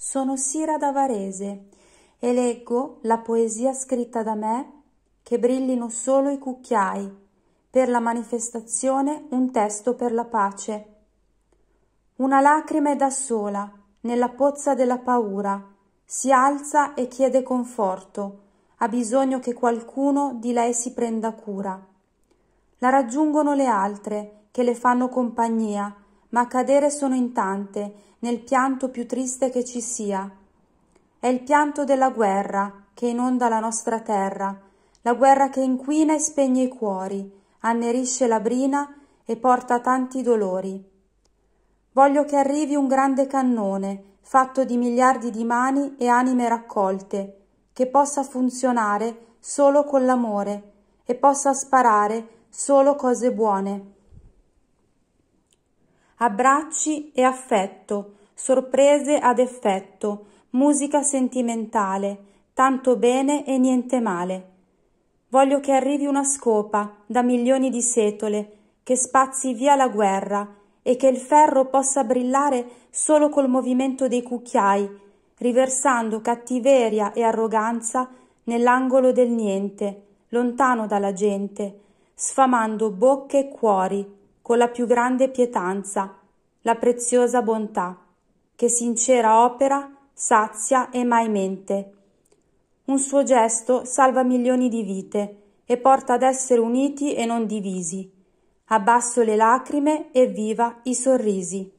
Sono Sira da Varese e leggo la poesia scritta da me che brillino solo i cucchiai per la manifestazione un testo per la pace. Una lacrima è da sola nella pozza della paura, si alza e chiede conforto, ha bisogno che qualcuno di lei si prenda cura. La raggiungono le altre che le fanno compagnia ma cadere sono in tante nel pianto più triste che ci sia. È il pianto della guerra che inonda la nostra terra, la guerra che inquina e spegne i cuori, annerisce la brina e porta tanti dolori. Voglio che arrivi un grande cannone, fatto di miliardi di mani e anime raccolte, che possa funzionare solo con l'amore e possa sparare solo cose buone abbracci e affetto, sorprese ad effetto, musica sentimentale, tanto bene e niente male. Voglio che arrivi una scopa da milioni di setole, che spazzi via la guerra e che il ferro possa brillare solo col movimento dei cucchiai, riversando cattiveria e arroganza nell'angolo del niente, lontano dalla gente, sfamando bocche e cuori, con la più grande pietanza, la preziosa bontà, che sincera opera sazia e mai mente. Un suo gesto salva milioni di vite e porta ad essere uniti e non divisi. Abbasso le lacrime e viva i sorrisi.